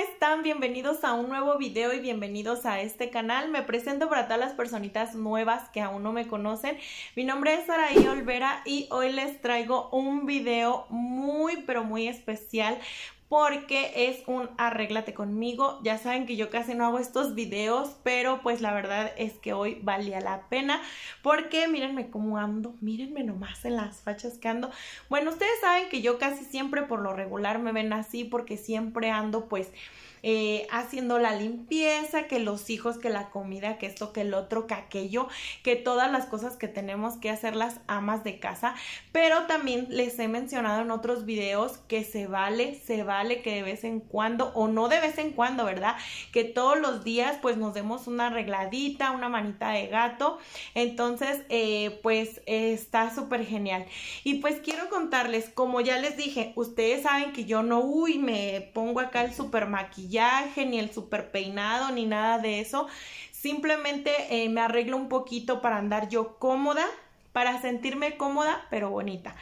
están? Bienvenidos a un nuevo video y bienvenidos a este canal. Me presento para todas las personitas nuevas que aún no me conocen. Mi nombre es Saraí Olvera y hoy les traigo un video muy pero muy especial porque es un arréglate conmigo. Ya saben que yo casi no hago estos videos, pero pues la verdad es que hoy valía la pena porque mírenme cómo ando, mírenme nomás en las fachas que ando. Bueno, ustedes saben que yo casi siempre por lo regular me ven así porque siempre ando pues eh, haciendo la limpieza, que los hijos, que la comida, que esto, que el otro, que aquello, que todas las cosas que tenemos que hacer las amas de casa. Pero también les he mencionado en otros videos que se vale, se vale que de vez en cuando, o no de vez en cuando, ¿verdad? Que todos los días pues nos demos una arregladita, una manita de gato. Entonces, eh, pues está súper genial. Y pues quiero contarles, como ya les dije, ustedes saben que yo no, uy, me pongo acá el super maquillaje ni el super peinado, ni nada de eso. Simplemente eh, me arreglo un poquito para andar yo cómoda, para sentirme cómoda pero bonita.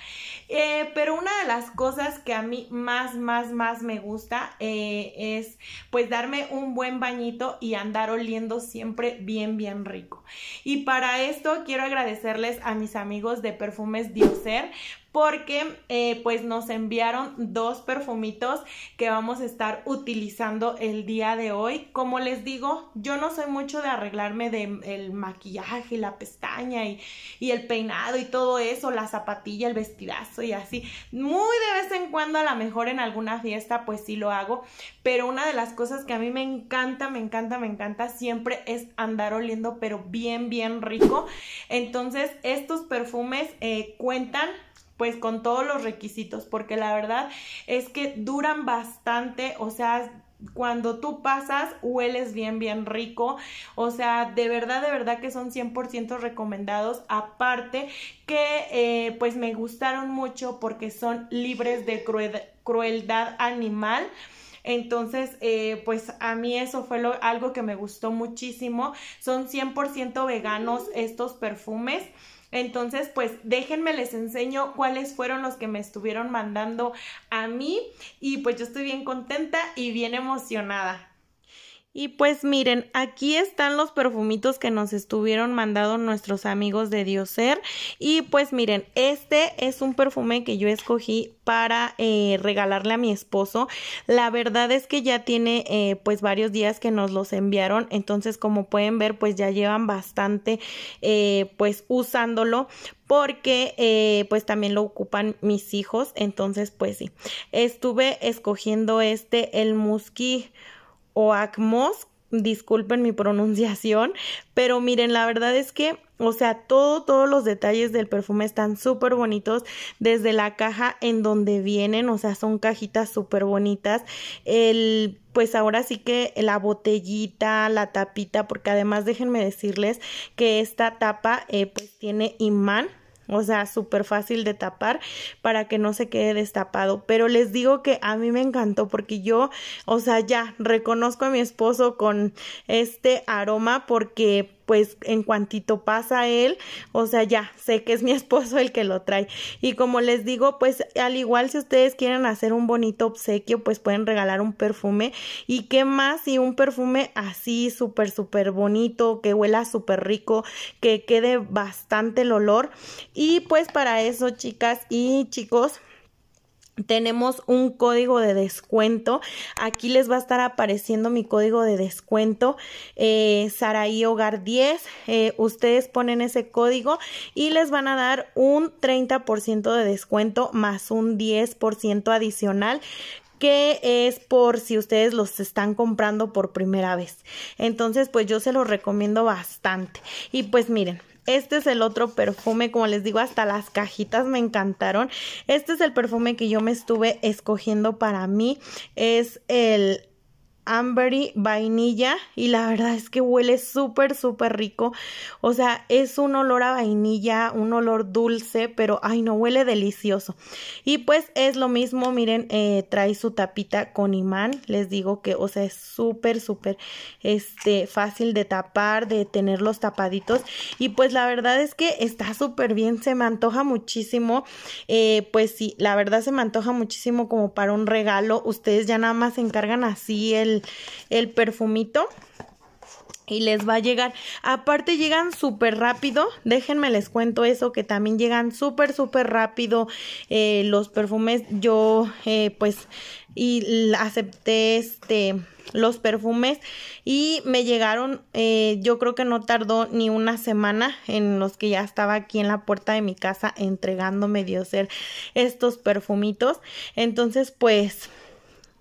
Eh, pero una de las cosas que a mí más, más, más me gusta eh, es pues darme un buen bañito y andar oliendo siempre bien, bien rico. Y para esto quiero agradecerles a mis amigos de Perfumes Dioser porque eh, pues nos enviaron dos perfumitos que vamos a estar utilizando el día de hoy. Como les digo, yo no soy mucho de arreglarme del maquillaje, la pestaña y, el peinado y todo eso, la zapatilla, el vestidazo y así. Muy de vez en cuando, a lo mejor en alguna fiesta, pues sí lo hago, pero una de las cosas que a mí me encanta, me encanta, me encanta siempre es andar oliendo, pero bien, bien rico. Entonces, estos perfumes eh, cuentan pues con todos los requisitos, porque la verdad es que duran bastante, o sea, cuando tú pasas, hueles bien, bien rico. O sea, de verdad, de verdad que son 100% recomendados. Aparte que eh, pues me gustaron mucho porque son libres de crueldad animal. Entonces, eh, pues a mí eso fue algo que me gustó muchísimo. Son 100% veganos estos perfumes. Entonces, pues déjenme, les enseño cuáles fueron los que me estuvieron mandando a mí y pues yo estoy bien contenta y bien emocionada. Y pues miren, aquí están los perfumitos que nos estuvieron mandando nuestros amigos de Dioser. Y pues miren, este es un perfume que yo escogí para eh, regalarle a mi esposo. La verdad es que ya tiene eh, pues varios días que nos los enviaron. Entonces como pueden ver pues ya llevan bastante eh, pues usándolo porque pues también lo ocupan mis hijos, entonces pues sí, estuve escogiendo este, el Musky acmos disculpen mi pronunciación, pero miren, la verdad es que, o sea, todo, todos los detalles del perfume están súper bonitos, desde la caja en donde vienen, o sea, son cajitas súper bonitas, el, pues ahora sí que la botellita, la tapita, porque además déjenme decirles que esta tapa, eh, pues tiene imán, o sea, súper fácil de tapar para que no se quede destapado. Pero les digo que a mí me encantó porque yo, o sea, ya reconozco a mi esposo con este aroma porque pues en cuantito pasa él, o sea, ya sé que es mi esposo el que lo trae. Y como les digo, pues al igual si ustedes quieren hacer un bonito obsequio, pues pueden regalar un perfume. ¿Y qué más si un perfume así súper, súper bonito, que huela súper rico, que quede bastante el olor? Y pues para eso, chicas y chicos, tenemos un código de descuento. Aquí les va a estar apareciendo mi código de descuento, eh, Saraí Hogar 10. Eh, ustedes ponen ese código y les van a dar un 30% de descuento más un 10% adicional que es por si ustedes los están comprando por primera vez. Entonces, pues yo se los recomiendo bastante. Y pues miren, este es el otro perfume, como les digo, hasta las cajitas me encantaron. Este es el perfume que yo me estuve escogiendo para mí. Es el Ambery vainilla y la verdad es que huele súper, súper rico. O sea, es un olor a vainilla, un olor dulce, pero ay, no huele delicioso. Y pues es lo mismo, miren, eh, trae su tapita con imán. Les digo que, o sea, es súper, súper este, fácil de tapar, de tener los tapaditos. Y pues la verdad es que está súper bien, se me antoja muchísimo. Eh, pues sí, la verdad se me antoja muchísimo como para un regalo. Ustedes ya nada más se encargan así el el, perfumito y les va a llegar. Aparte llegan súper rápido, déjenme les cuento eso, que también llegan súper, súper rápido eh, los perfumes. Yo eh, pues y acepté este los perfumes y me llegaron eh, yo creo que no tardó ni una semana en los que ya estaba aquí en la puerta de mi casa entregándome dio estos perfumitos entonces pues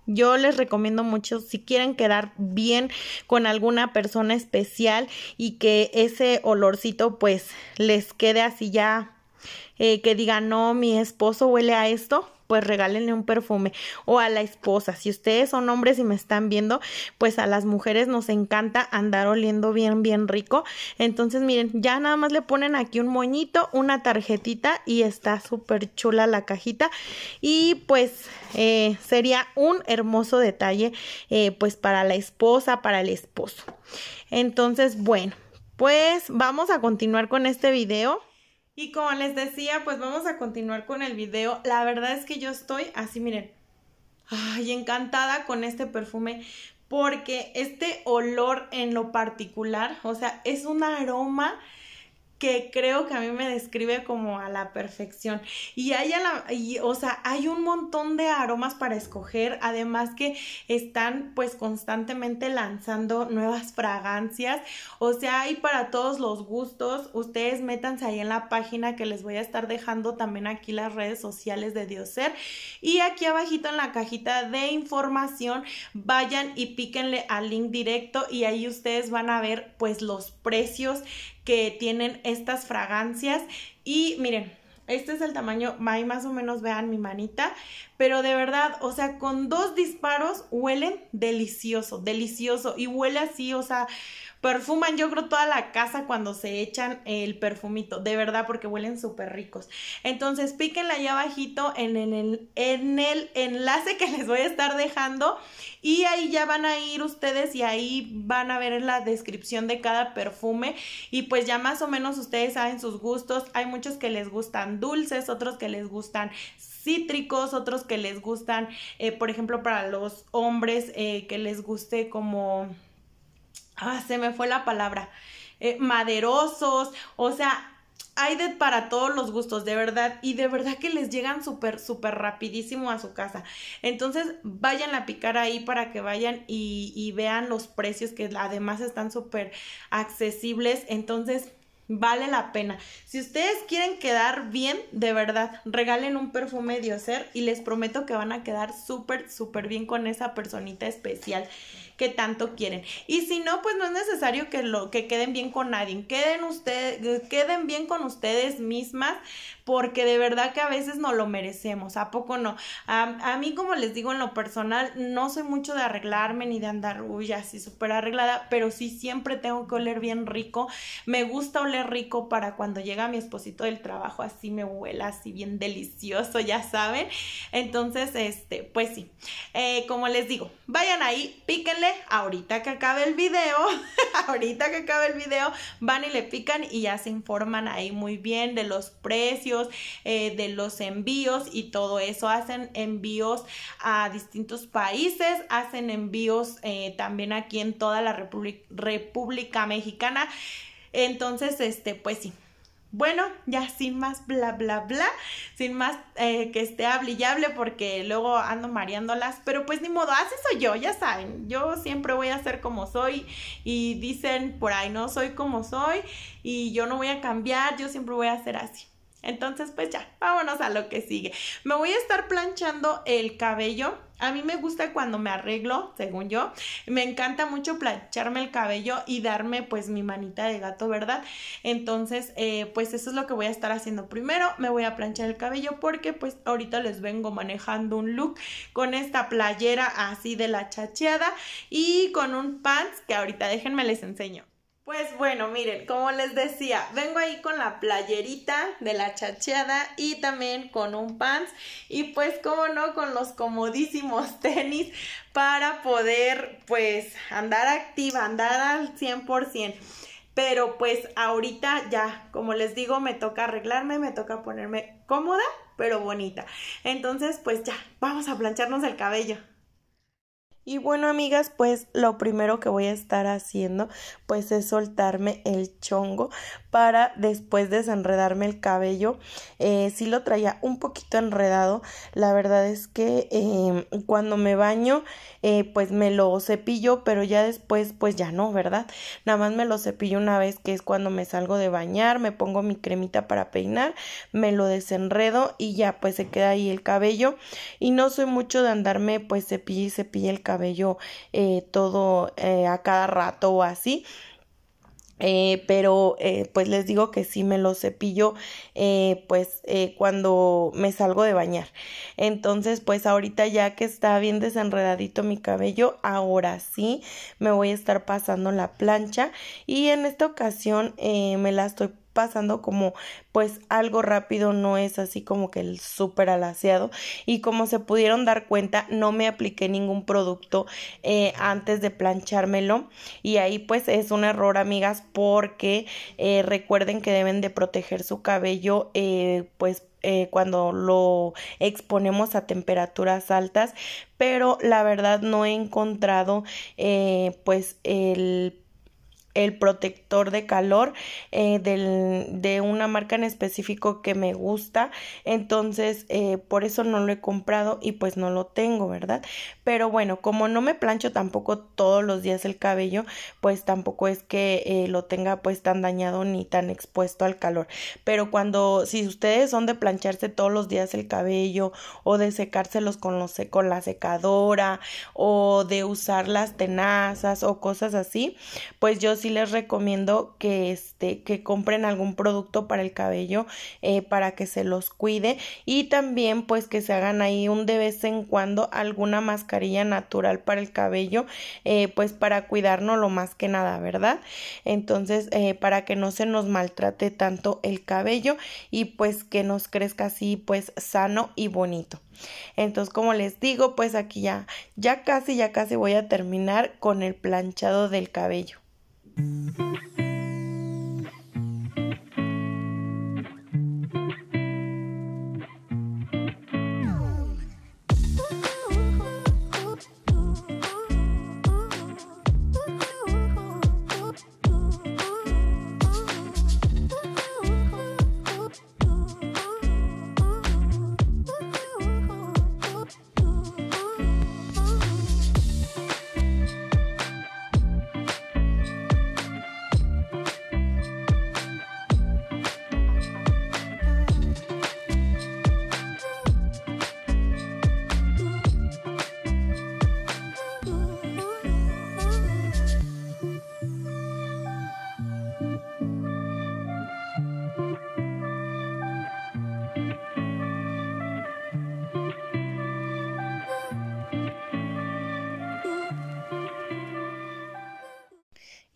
yo les recomiendo mucho si quieren quedar bien con alguna persona especial y que ese olorcito pues les quede así ya eh, que digan no, mi esposo huele a esto pues regálenle un perfume o a la esposa. Si ustedes son hombres y me están viendo, pues a las mujeres nos encanta andar oliendo bien, bien rico. Entonces, miren, ya nada más le ponen aquí un moñito, una tarjetita y está súper chula la cajita. Y pues eh, sería un hermoso detalle, eh, pues para la esposa, para el esposo. Entonces, bueno, pues vamos a continuar con este video. Y como les decía, pues vamos a continuar con el video. La verdad es que yo estoy así, miren, ay, encantada con este perfume porque este olor en lo particular, o sea, es un aroma que creo que a mí me describe como a la perfección. Y hay, la, o sea, hay un montón de aromas para escoger, además que están pues constantemente lanzando nuevas fragancias, o sea, hay para todos los gustos. Ustedes métanse ahí en la página que les voy a estar dejando también aquí las redes sociales de Dioser y aquí abajito en la cajita de información vayan y píquenle al link directo y ahí ustedes van a ver pues los precios que tienen estas fragancias. Y miren, este es el tamaño, ahí más o menos vean mi manita, pero de verdad, o sea, con dos disparos huelen delicioso, delicioso y huele así, o sea, Perfuman, yo creo, toda la casa cuando se echan el perfumito, de verdad, porque huelen súper ricos. Entonces, píquenla ahí abajito en, el, en el enlace que les voy a estar dejando y ahí ya van a ir ustedes y ahí van a ver la descripción de cada perfume y pues ya más o menos ustedes saben sus gustos. Hay muchos que les gustan dulces, otros que les gustan cítricos, otros que les gustan, eh, por ejemplo, para los hombres eh, que les guste como Ah, se me fue la palabra, eh, maderosos, o sea, hay de para todos los gustos, de verdad, y de verdad que les llegan súper, súper rapidísimo a su casa. Entonces, vayan a picar ahí para que vayan y, y vean los precios que además están súper accesibles. Entonces, vale la pena. Si ustedes quieren quedar bien, de verdad, regalen un perfume de Oser y les prometo que van a quedar súper, súper bien con esa personita especial que tanto quieren. Y si no, pues no es necesario que lo que queden bien con nadie, queden ustedes queden bien con ustedes mismas porque de verdad que a veces no lo merecemos, a poco no. A, mí como les digo en lo personal, no soy mucho de arreglarme ni de andar uy, así súper arreglada, pero sí siempre tengo que oler bien rico. Me gusta oler rico para cuando llega mi esposito del trabajo, así me huela así bien delicioso, ya saben. Entonces, este, pues sí. Eh, como les digo, vayan ahí, píquenle ahorita que acabe el video, ahorita que acabe el video, van y le pican y ya se informan ahí muy bien de los precios, eh, de los envíos y todo eso. Hacen envíos a distintos países, hacen envíos eh, también aquí en toda la República Mexicana. Entonces, este, pues sí, bueno, ya sin más bla bla bla, sin más eh, que esté hable porque luego ando mareándolas, pero pues ni modo, así soy yo, ya saben, yo siempre voy a ser como soy y dicen por ahí no soy como soy y yo no voy a cambiar, yo siempre voy a ser así. Entonces, pues ya, vámonos a lo que sigue. Me voy a estar planchando el cabello. A mí me gusta cuando me arreglo, según yo. Me encanta mucho plancharme el cabello y darme pues mi manita de gato, ¿verdad? Entonces, eh, pues eso es lo que voy a estar haciendo primero. Me voy a planchar el cabello porque pues ahorita les vengo manejando un look con esta playera así de la chacheada y con un pants que ahorita déjenme les enseño. Pues bueno, miren, como les decía, vengo ahí con la playerita de la chacheada y también con un pants y pues como no con los comodísimos tenis para poder pues andar activa, andar al 100%. Pero pues ahorita ya, como les digo, me toca arreglarme, me toca ponerme cómoda, pero bonita. Entonces pues ya, vamos a plancharnos el cabello. Y bueno, amigas, pues lo primero que voy a estar haciendo pues es soltarme el chongo para después desenredarme el cabello. Eh, sí lo traía un poquito enredado. La verdad es que eh, cuando me baño, eh, pues me lo cepillo, pero ya después, pues ya no, ¿verdad? Nada más me lo cepillo una vez, que es cuando me salgo de bañar, me pongo mi cremita para peinar, me lo desenredo y ya pues se queda ahí el cabello. Y no soy mucho de andarme pues cepille y el cabello eh, todo a cada rato o así. Eh, pero eh, pues les digo que sí me lo cepillo eh, pues cuando me salgo de bañar entonces pues ahorita ya que está bien desenredadito mi cabello ahora sí me voy a estar pasando la plancha y en esta ocasión me la estoy pasando como pues algo rápido no es así como que el súper alaseado y como se pudieron dar cuenta no me apliqué ningún producto eh, antes de planchármelo y ahí pues es un error amigas porque eh, recuerden que deben de proteger su cabello eh, pues cuando lo exponemos a temperaturas altas pero la verdad no he encontrado pues el el protector de calor eh, del, de una marca en específico que me gusta. Entonces, eh, por eso no lo he comprado y pues no lo tengo, ¿verdad? pero bueno, como no me plancho tampoco todos los días el cabello, pues tampoco es que eh, lo tenga pues tan dañado ni tan expuesto al calor. Pero cuando, si ustedes son de plancharse todos los días el cabello o de secárselos con, los, con la secadora o de usar las tenazas o cosas así, pues yo sí les recomiendo que, este, que compren algún producto para el cabello eh, para que se los cuide y también pues que se hagan ahí un de vez en cuando alguna máscara natural para el cabello, eh, pues para cuidarnos lo más que nada, ¿verdad? Entonces, eh, para que no se nos maltrate tanto el cabello y pues que nos crezca así, pues sano y bonito. Entonces, como les digo, pues aquí ya, ya casi, ya casi voy a terminar con el planchado del cabello.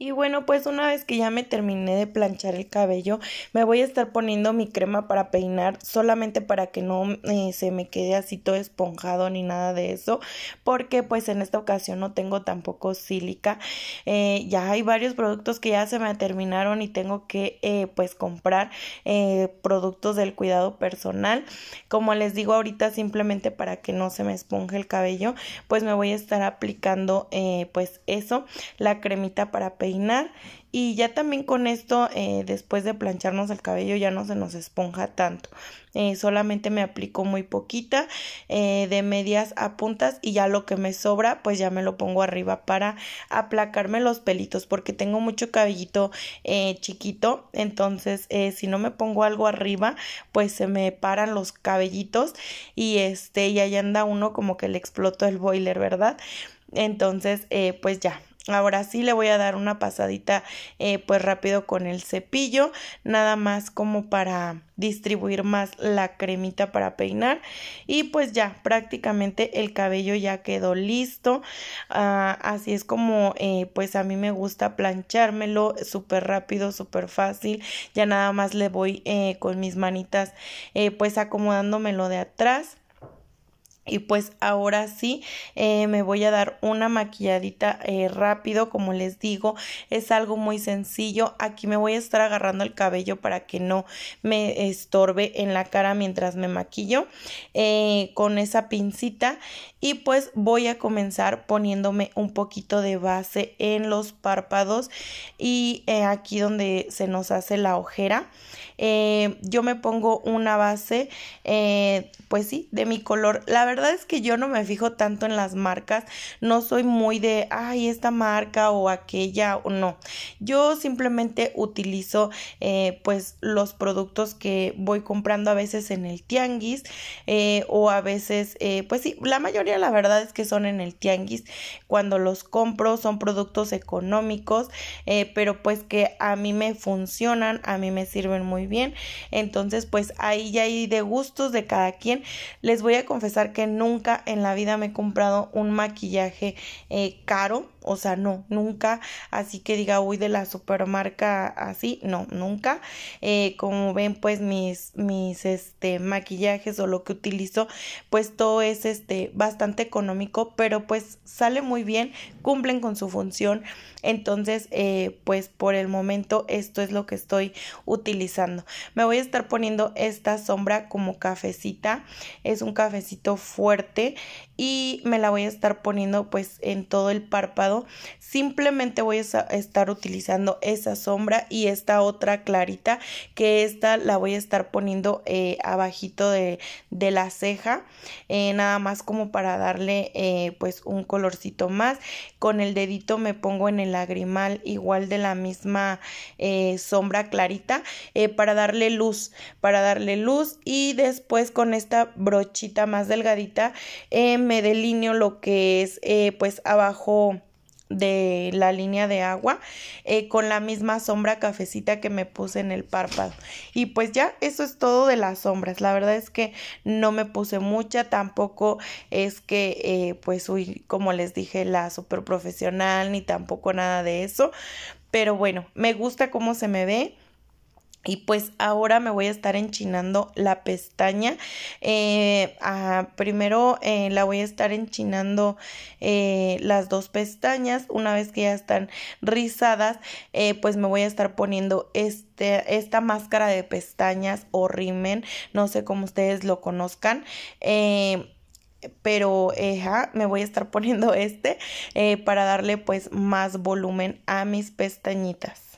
Y bueno, pues una vez que ya me terminé de planchar el cabello, me voy a estar poniendo mi crema para peinar, solamente para que no eh, se me quede así todo esponjado ni nada de eso, porque pues en esta ocasión no tengo tampoco sílica. Eh, ya hay varios productos que ya se me terminaron y tengo que eh, pues comprar productos del cuidado personal. Como les digo ahorita, simplemente para que no se me esponje el cabello, pues me voy a estar aplicando pues eso, la cremita para peinar y ya también con esto eh, después de plancharnos el cabello ya no se nos esponja tanto eh, solamente me aplico muy poquita eh, de medias a puntas y ya lo que me sobra pues ya me lo pongo arriba para aplacarme los pelitos porque tengo mucho cabellito chiquito entonces si no me pongo algo arriba pues se me paran los cabellitos y este y ahí anda uno como que le explotó el boiler verdad entonces pues ya Ahora sí le voy a dar una pasadita eh, pues rápido con el cepillo, nada más como para distribuir más la cremita para peinar y pues ya prácticamente el cabello ya quedó listo. Ah, así es como eh, pues a mí me gusta planchármelo súper rápido, súper fácil. Ya nada más le voy eh, con mis manitas pues acomodándomelo de atrás. Y pues ahora sí eh, me voy a dar una maquilladita eh, rápido, como les digo, es algo muy sencillo. Aquí me voy a estar agarrando el cabello para que no me estorbe en la cara mientras me maquillo eh, con esa pincita. Y pues voy a comenzar poniéndome un poquito de base en los párpados y aquí donde se nos hace la ojera. yo me pongo una base, pues sí, de mi color. La es que yo no me fijo tanto en las marcas, no soy muy de, ay, esta marca o aquella o no. Yo simplemente utilizo eh, pues los productos que voy comprando a veces en el tianguis eh, o a veces, eh, pues sí, la mayoría la verdad es que son en el tianguis. Cuando los compro son productos económicos, pero pues que a mí me funcionan, a mí me sirven muy bien. Entonces pues ahí ya hay de gustos de cada quien. Les voy a confesar que nunca en la vida me he comprado un maquillaje eh, caro o sea, no, nunca, así que diga, uy, de la supermarca así, no, nunca. Eh, como ven, pues mis, mis, este, maquillajes o lo que utilizo, pues todo es, este, bastante económico, pero pues sale muy bien, cumplen con su función. Entonces, eh, pues por el momento esto es lo que estoy utilizando. Me voy a estar poniendo esta sombra como cafecita, es un cafecito fuerte y me la voy a estar poniendo pues en todo el párpado simplemente voy a estar utilizando esa sombra y esta otra clarita, que esta la voy a estar poniendo eh, abajito de, de, la ceja, eh, nada más como para darle eh, pues un colorcito más. Con el dedito me pongo en el lagrimal igual de la misma sombra clarita para darle luz, para darle luz y después con esta brochita más delgadita me delineo lo que es pues abajo de la línea de agua eh, con la misma sombra cafecita que me puse en el párpado y pues ya eso es todo de las sombras la verdad es que no me puse mucha tampoco es que eh, pues como les dije la super profesional ni tampoco nada de eso pero bueno me gusta cómo se me ve y pues ahora me voy a estar enchinando la pestaña. Eh, primero eh, la voy a estar enchinando eh, las dos pestañas. Una vez que ya están rizadas, pues me voy a estar poniendo este, esta máscara de pestañas o rimen. No sé cómo ustedes lo conozcan pero me voy a estar poniendo este para darle pues más volumen a mis pestañitas.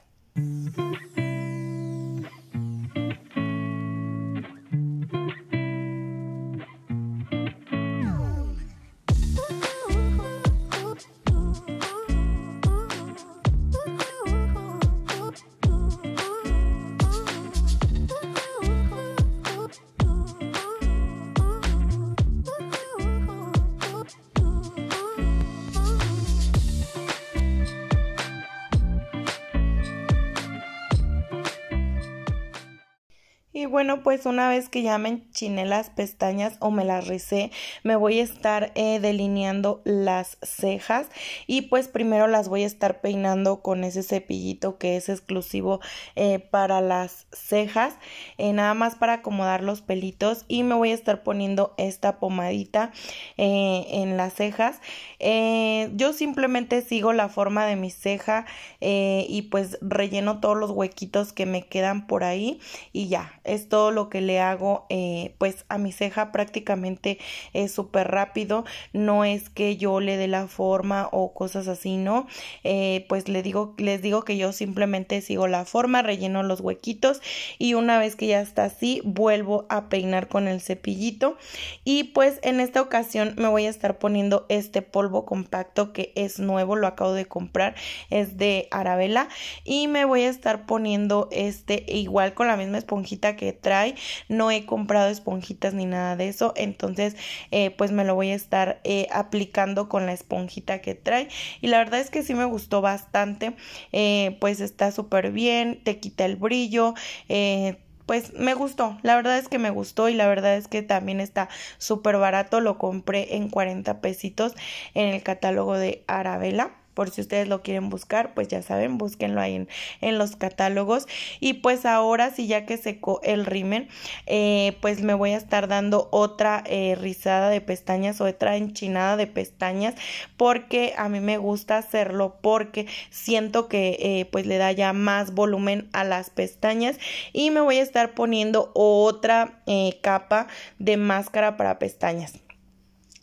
Y bueno, pues una vez que ya me enchiné las pestañas o me las recé, me voy a estar eh, delineando las cejas y pues primero las voy a estar peinando con ese cepillito que es exclusivo eh, para las cejas, eh, nada más para acomodar los pelitos y me voy a estar poniendo esta pomadita en las cejas. yo simplemente sigo la forma de mi ceja y pues relleno todos los huequitos que me quedan por ahí y ya es todo lo que le hago eh, pues a mi ceja prácticamente es súper rápido no es que yo le dé la forma o cosas así no eh, pues le digo les digo que yo simplemente sigo la forma relleno los huequitos y una vez que ya está así vuelvo a peinar con el cepillito y pues en esta ocasión me voy a estar poniendo este polvo compacto que es nuevo lo acabo de comprar es de Arabella y me voy a estar poniendo este igual con la misma esponjita que trae. No he comprado esponjitas ni nada de eso. Entonces, eh, pues me lo voy a estar eh, aplicando con la esponjita que trae. Y la verdad es que sí me gustó bastante. Eh, pues está súper bien. Te quita el brillo pues me gustó, la verdad es que me gustó y la verdad es que también está súper barato, lo compré en 40 pesitos en el catálogo de Arabella por si ustedes lo quieren buscar, pues ya saben, búsquenlo ahí en, los catálogos. Y pues ahora sí, ya que secó el rimen, eh, pues me voy a estar dando otra eh, rizada de pestañas o otra enchinada de pestañas porque a mí me gusta hacerlo porque siento que eh, pues le da ya más volumen a las pestañas y me voy a estar poniendo otra capa de máscara para pestañas.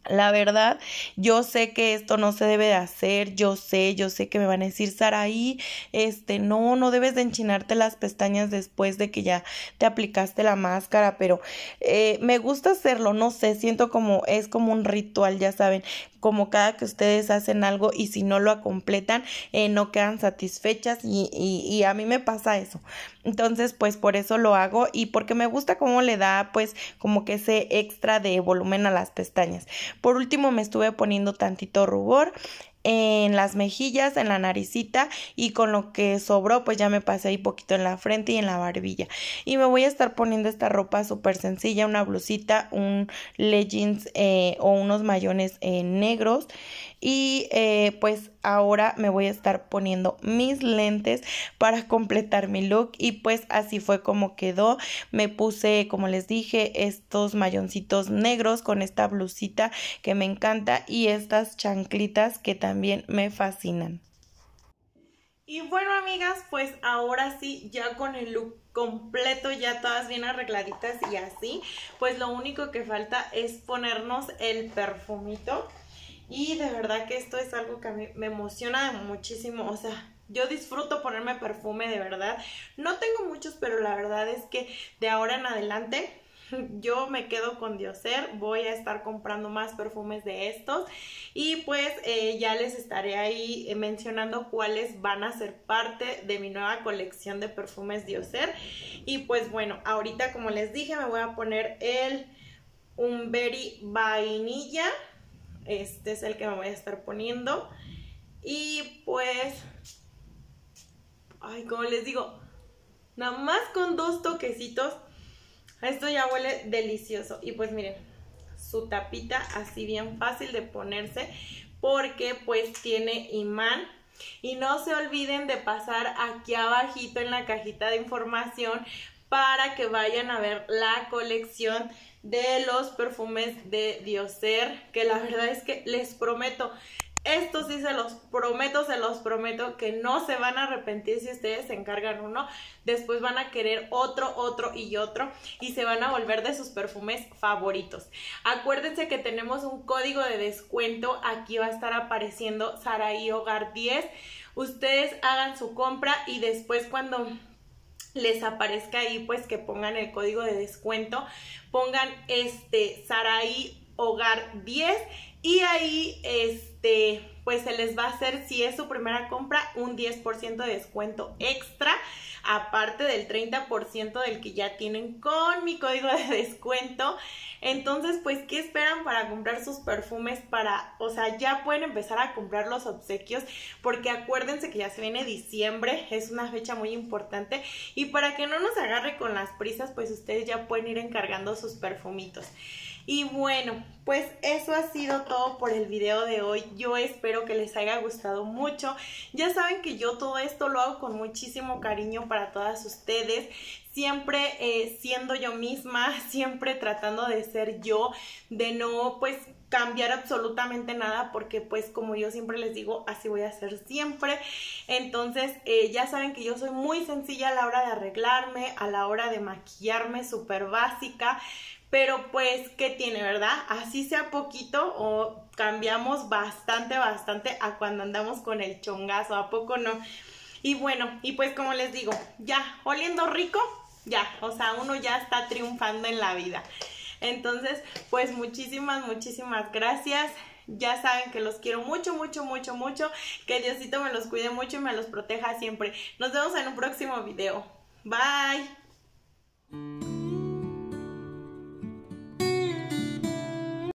La verdad, yo sé que esto no se debe de hacer, yo sé, yo sé que me van a decir, Saraí, este, no, no debes de enchinarte las pestañas después de que ya te aplicaste la máscara, pero eh, me gusta hacerlo, no sé, siento como, es como un ritual, ya saben, como cada que ustedes hacen algo y si no lo completan, eh, no quedan satisfechas y, y, a mí me pasa eso. Entonces, pues por eso lo hago y porque me gusta cómo le da, pues como que ese extra de volumen a las pestañas. Por último, me estuve poniendo tantito rubor en las mejillas, en la naricita y con lo que sobró pues ya me pasé ahí poquito en la frente y en la barbilla y me voy a estar poniendo esta ropa súper sencilla, una blusita, un leggings eh, o unos mayones eh, negros y eh, pues ahora me voy a estar poniendo mis lentes para completar mi look. Y pues así fue como quedó. Me puse, como les dije, estos mayoncitos negros con esta blusita que me encanta y estas chanclitas que también me fascinan. Y bueno, amigas, pues ahora sí, ya con el look completo, ya todas bien arregladitas y así, pues lo único que falta es ponernos el perfumito. Y de verdad que esto es algo que a mí me emociona muchísimo. O sea, yo disfruto ponerme perfume de verdad. No tengo muchos, pero la verdad es que de ahora en adelante yo me quedo con Dioser, voy a estar comprando más perfumes de estos y pues eh, ya les estaré ahí eh, mencionando cuáles van a ser parte de mi nueva colección de perfumes Dioser y pues bueno, ahorita como les dije me voy a poner el Umberry Vainilla este es el que me voy a estar poniendo. Y pues, ay, como les digo, nada más con dos toquecitos, esto ya huele delicioso. Y pues miren, su tapita así bien fácil de ponerse porque pues tiene imán. Y no se olviden de pasar aquí abajito en la cajita de información para que vayan a ver la colección de los perfumes de Dioser, que la verdad es que les prometo, estos sí se los prometo, se los prometo que no se van a arrepentir si ustedes se encargan uno. Después van a querer otro, otro y otro y se van a volver de sus perfumes favoritos. Acuérdense que tenemos un código de descuento. Aquí va a estar apareciendo Saraí Hogar 10. Ustedes hagan su compra y después cuando les aparezca ahí pues que pongan el código de descuento, pongan este Saraí Hogar 10 y ahí, este, pues se les va a hacer, si es su primera compra, un 10% de descuento extra, aparte del 30% del que ya tienen con mi código de descuento. Entonces, pues, ¿qué esperan para comprar sus perfumes? Para, o sea, ya pueden empezar a comprar los obsequios, porque acuérdense que ya se viene diciembre, es una fecha muy importante, y para que no nos agarre con las prisas, pues ustedes ya pueden ir encargando sus perfumitos. Y bueno, pues eso ha sido todo por el video de hoy. Yo espero que les haya gustado mucho. Ya saben que yo todo esto lo hago con muchísimo cariño para todas ustedes. Siempre eh, siendo yo misma, siempre tratando de ser yo, de no pues cambiar absolutamente nada porque pues como yo siempre les digo, así voy a ser siempre. Entonces eh, ya saben que yo soy muy sencilla a la hora de arreglarme, a la hora de maquillarme, súper básica pero pues, ¿qué tiene, verdad? Así sea poquito o cambiamos bastante, bastante a cuando andamos con el chongazo, ¿a poco no? Y bueno, y pues como les digo, ya, oliendo rico, ya, o sea, uno ya está triunfando en la vida. Entonces, pues muchísimas, muchísimas gracias. Ya saben que los quiero mucho, mucho, mucho, mucho. Que Diosito me los cuide mucho y me los proteja siempre. Nos vemos en un próximo video. Bye.